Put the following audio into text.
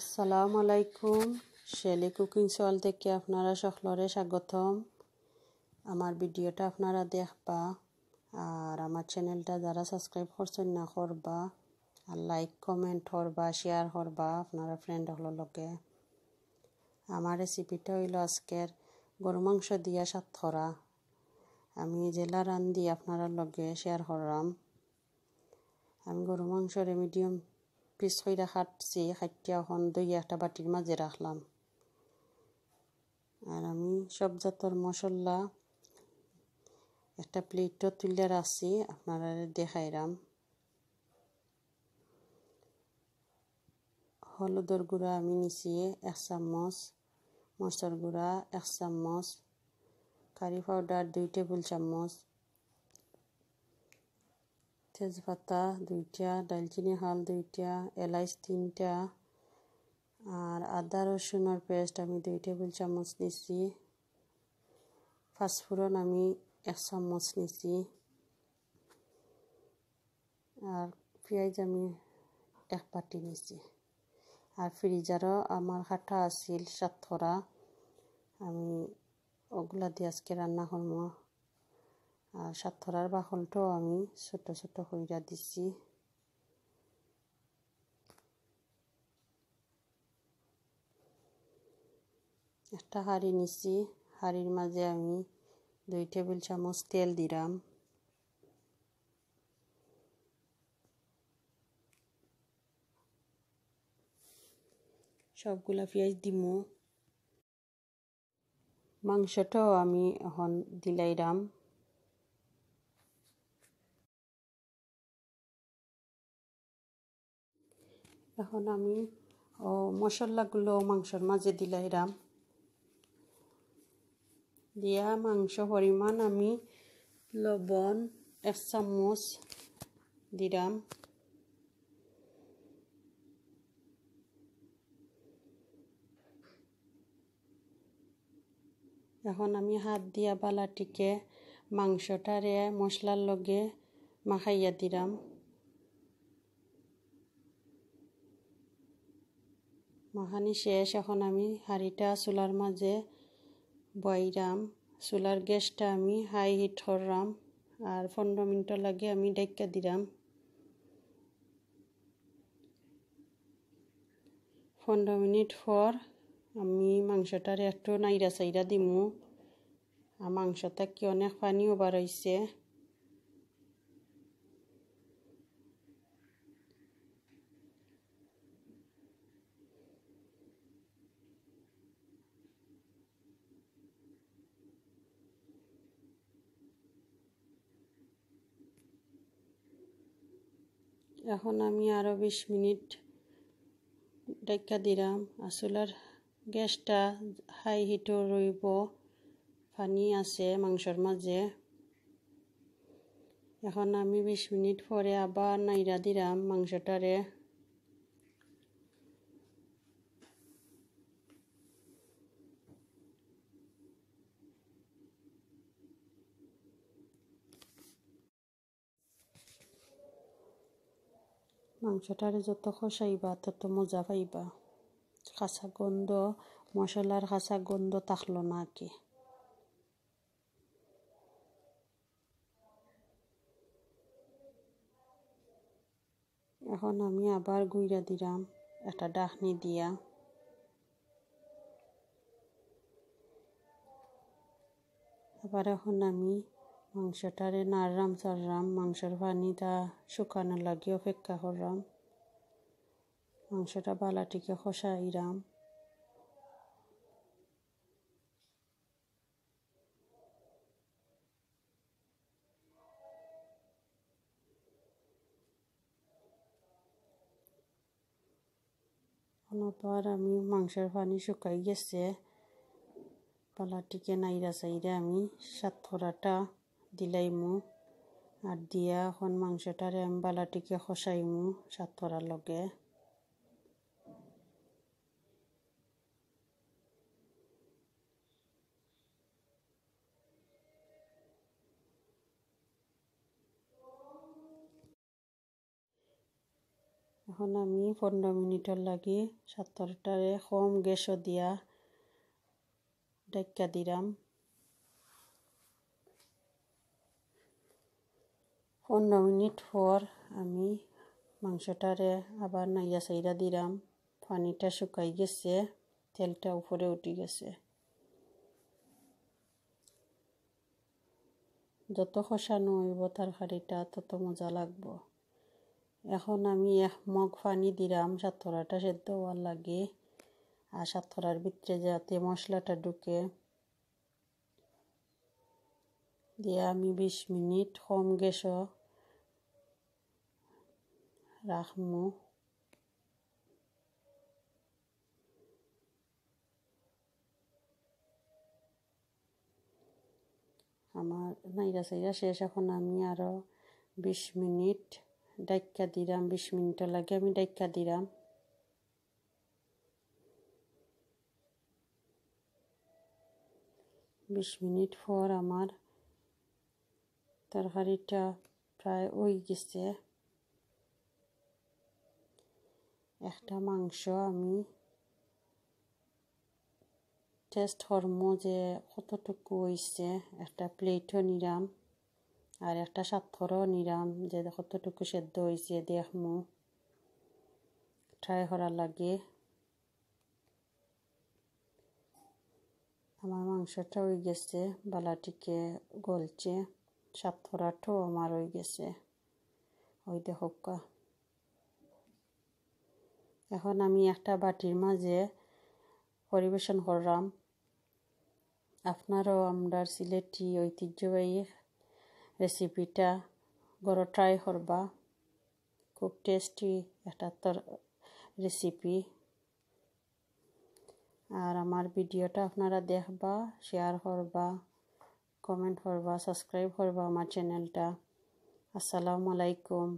আসসালাম আলাইকুম Shelley cooking চল থেকে আপনারা সকলরে স্বাগতম আমার ভিডিওটা আপনারা দেখবা আর আমার চ্যানেলটা যারা সাবস্ক্রাইব করছেন না করবা আর লাইক কমেন্ট করবা শেয়ার করবা আপনারা ফ্রেন্ড হলো লোকে আমার রেসিপিটা হইল আজকের গরু মাংস দিয়া সাত সাতখরা আমি জেলা রান্ধি আপনারা লগে শেয়ার করলাম আমি গরু মাংসরে মিডিয়াম পিস রাখার চেয়ে খাটিয়া হন দুই একটা বাটির মাঝে রাখলাম আর আমি সব জাতর মশলা একটা প্লেটও তুলে রাখছি আপনারা দেখাইরাম হলুদর গুঁড়া আমি নিচিয়ে এক চামচ মরচর গুঁড়া এক চামচ কারি পাউডার দুই টেবিল চামচ তেজপাতা দুইটা দালচিনি হাল দুইটা এলাইচ তিনটা আর আদা রসুনের পেস্ট আমি দুই টেবিল চামচ নিছি পাঁচফোড়ন আমি এক চামচ নিছি আর পিঁয়াজ আমি এক বাটি নিছি আর ফ্রিজারও আমার হাঁটা আছিল সাতরা আমি ওগুলা দিয়ে আজকে রান্না করবো আর সাতরার বাহনটাও আমি ছোট ছোট হইরা দিছি একটা হাড়ি নিছি হাড়ির মাঝে আমি দুই টেবিল চামচ তেল দিলাম সবগুলা পেঁয়াজ দিব মাংসটাও আমি এখন দিলাইরাম এখন আমি ও মশলাগুলো মাংসর মাঝে দিলাইরাম দিয়া মাংস পরিমাণ আমি লবণ এক চামচ দিলাম এখন আমি হাত দিয়া বালাটিকে মাংসটারে মশলার লগে মাখাইয়া দিলাম মাখানি শেষ এখন আমি হাঁড়িটা চুলার মাঝে বইরাম চুলার গ্যাসটা আমি হাই হিট করলাম আর পনেরো মিনিট লাগে আমি ডেক্কা দিলাম পনেরো মিনিট পর আমি মাংসটার একটু নাইরা চাইরা দিমু আর মাংসটা কি অনেক পানিও বার হয়েছে এখন আমি আরও বিশ মিনিট ডাক্কা দিলাম আসলার গ্যাসটা হাই হিটও রইব পানি আছে মাংসর মাঝে এখন আমি বিশ মিনিট পরে আবার নাইরা দিলাম মাংসটারে মাংসটারে যত খসাইবা তত মজা পাইবা কাঁচা গন্ধ মশলার কাঁচা গন্ধ থাকলো না কি এখন আমি আবার গুইরা দিলাম একটা ডাকনি দিয়া আবার এখন আমি মাংসটারে নাড়রাম সাররাম মাংসের পানিটা শুকানো লাগি অপেক্ষা করলাম মাংসটা বালাটিকে খসাইরাম পর আমি মাংসের পানি শুকাই গেছে পালাটিকে নাইরা চাইরে আমি সাতফোড়াটা দিলাই দিলাইমু আর দিয়া এখন মাংসটারে আমি বালাটিকে খসাইমু সাতরার লগে এখন আমি পনেরো মিনিটর লাগি সাতরটারে কম গ্যাসও দিয়া ডাক্কা দিলাম পনেরো মিনিট পর আমি মাংসটারে আবার নাইয়া সাইরা দিলাম পানিটা শুকাই গেছে তেলটা উপরে উঠে গেছে যত খসানো হইব তরকারিটা তত মজা লাগব এখন আমি এক মগ পানি দিলাম সাতরাটা সেদ্ধ হওয়ার লাগে আর সাতরার ভিতরে যাতে মশলাটা ঢুকে দিয়ে আমি বিশ মিনিট হোম গ্যাস রাখমু আমার নাইরা সাইরা শেষ এখন আমি আরও বিশ মিনিট ডাইকা দিলাম বিশ মিনিট লাগে আমি ডাইকা দিলাম বিশ মিনিট পর আমার তরকারিটা প্রায় ওই গেছে একটা মাংস আমি টেস্ট হরম যে কতটুকু হয়েছে একটা প্লেটও নিলাম আর একটা স্বাক্ষরও নিলাম যে কতটুকু সেদ্ধ হয়েছে দেখমু ট্রাই করার লাগে আমার মাংসটা হয়ে গেছে বালাটিকে গলছে সাতরা ঠো আমার হয়ে গেছে ওই দেখকা এখন আমি একটা বাটির মাঝে পরিবেশন করলাম আপনারও আমরা সিলেটি ঐতিহ্যবাহী রেসিপিটা গড় ট্রাই করবা খুব টেস্টি একটা তর রেসিপি আর আমার ভিডিওটা আপনারা দেখবা শেয়ার করবা कमेंट हरबा सबसक्राइब हरबा चैनल असलकुम